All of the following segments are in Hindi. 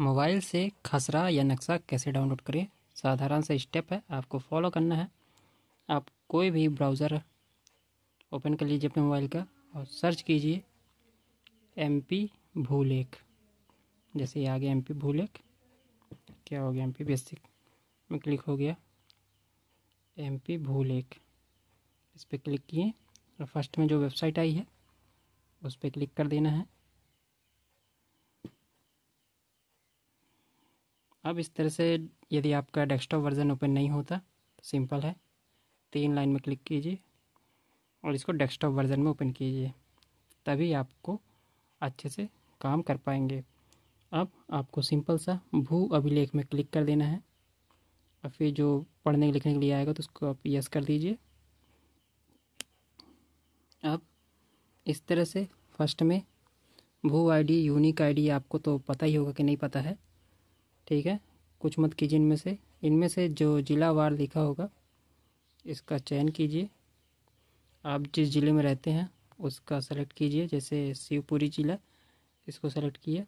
मोबाइल से खसरा या नक्शा कैसे डाउनलोड करें साधारण सा स्टेप है आपको फॉलो करना है आप कोई भी ब्राउज़र ओपन कर लीजिए अपने मोबाइल का और सर्च कीजिए एम पी भूलेख जैसे ये आ गया एम पी भूलेख क्या हो गया एम पी बेसिक में क्लिक हो गया एम पी भूलेख इस पर क्लिक किए और फर्स्ट में जो वेबसाइट आई है उस पर क्लिक कर देना है अब इस तरह से यदि आपका डेस्कटॉप वर्जन ओपन नहीं होता तो सिंपल है तीन लाइन में क्लिक कीजिए और इसको डेस्कटॉप वर्जन में ओपन कीजिए तभी आपको अच्छे से काम कर पाएंगे अब आपको सिंपल सा भू अभिलेख में क्लिक कर देना है और फिर जो पढ़ने लिखने के लिए आएगा तो उसको आप यस कर दीजिए अब इस तरह से फर्स्ट में भू आईडी यूनिक आईडी आपको तो पता ही होगा कि नहीं पता है ठीक है कुछ मत कीजिए इनमें से इनमें से जो जिला वार लिखा होगा इसका चयन कीजिए आप जिस ज़िले में रहते हैं उसका सेलेक्ट कीजिए जैसे शिवपुरी ज़िला इसको सेलेक्ट किया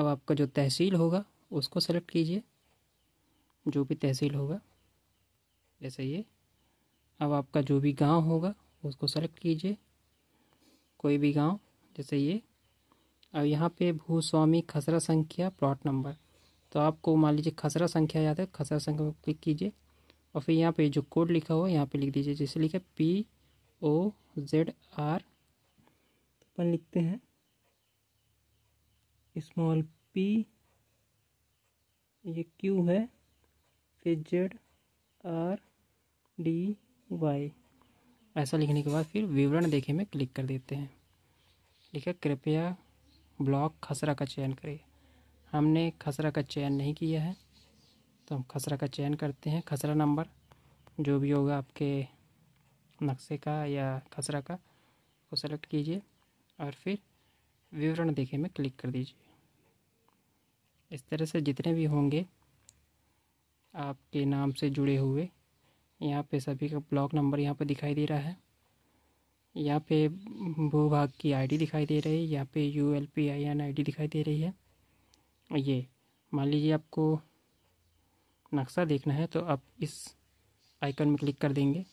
अब आपका जो तहसील होगा उसको सेलेक्ट कीजिए जो भी तहसील होगा जैसे ये अब आपका जो भी गांव होगा उसको सेलेक्ट कीजिए कोई भी गांव जैसे ये अब यहाँ पे भूस्वामी खसरा संख्या प्लॉट नंबर तो आपको मान लीजिए खसरा संख्या याद है खसरा संख्या पर क्लिक कीजिए और फिर यहाँ पे जो कोड लिखा हुआ है यहाँ पे लिख दीजिए जैसे लिखा पी ओ जेड आर तो अपन लिखते हैं स्मॉल पी ये क्यू है फिर जेड आर डी वाई ऐसा लिखने के बाद फिर विवरण देखे में क्लिक कर देते हैं लिखा कृपया ब्लॉक खसरा का चयन करें हमने खसरा का चयन नहीं किया है तो हम खसरा का चयन करते हैं खसरा नंबर जो भी होगा आपके नक्शे का या खसरा का को सेलेक्ट कीजिए और फिर विवरण देखे में क्लिक कर दीजिए इस तरह से जितने भी होंगे आपके नाम से जुड़े हुए यहाँ पे सभी का ब्लॉक नंबर यहाँ पे दिखाई दे रहा है यहाँ पे भूभाग की आईडी दिखाई दे रही है यहाँ पे U L P I N I दिखाई दे रही है ये मान लीजिए आपको नक्शा देखना है तो आप इस आइकन में क्लिक कर देंगे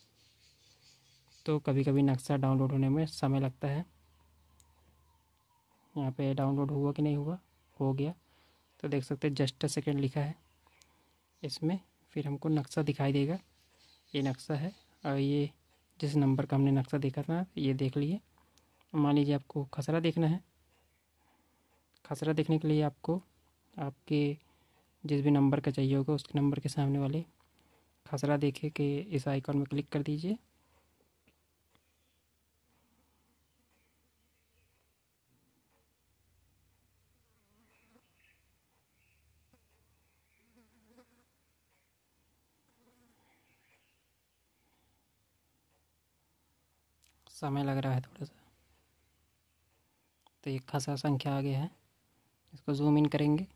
तो कभी कभी नक्शा डाउनलोड होने में समय लगता है यहाँ पे डाउनलोड हुआ कि नहीं हुआ हो गया तो देख सकते हैं जस्ट अ सेकेंड लिखा है इसमें फिर हमको नक्शा दिखाई देगा ये नक्शा है और ये जिस नंबर का हमने नक्शा देखा था ये देख लिए मान लीजिए आपको खसरा देखना है खसरा देखने के लिए आपको आपके जिस भी नंबर का चाहिए होगा उसके नंबर के सामने वाले खसरा देखे के इस आइकॉन में क्लिक कर दीजिए समय लग रहा है थोड़ा सा तो एक खासा संख्या आ गया है इसको जूम इन करेंगे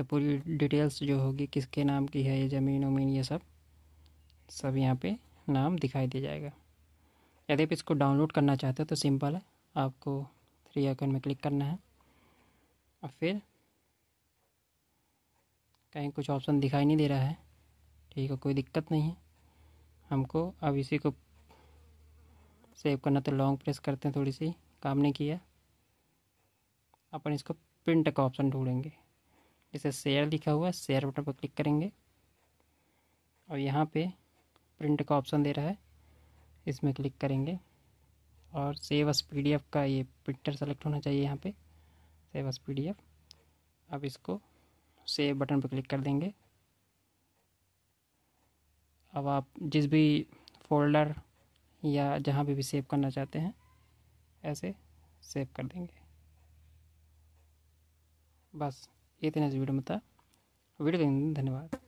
तो पूरी डिटेल्स जो होगी किसके नाम की है ये ज़मीन उमीन ये सब सब यहाँ पे नाम दिखाई दे जाएगा यदि आप इसको डाउनलोड करना चाहते हो तो सिंपल है आपको थ्री आइकन में क्लिक करना है और फिर कहीं कुछ ऑप्शन दिखाई नहीं दे रहा है ठीक है कोई दिक्कत नहीं है हमको अब इसी को सेव करना तो लॉन्ग प्रेस करते हैं थोड़ी सी काम नहीं किया अपन इसको प्रिंट का ऑप्शन ढूंढेंगे जैसे शेयर लिखा हुआ है शेयर बटन पर क्लिक करेंगे और यहाँ पे प्रिंट का ऑप्शन दे रहा है इसमें क्लिक करेंगे और सेव एस पी का ये प्रिंटर सेलेक्ट होना चाहिए यहाँ पे सेव एस पी अब इसको सेव बटन पर क्लिक कर देंगे अब आप जिस भी फोल्डर या जहाँ भी, भी सेव करना चाहते हैं ऐसे सेव कर देंगे बस ये थे इस वीडियो में था वीडियो देखने धन्यवाद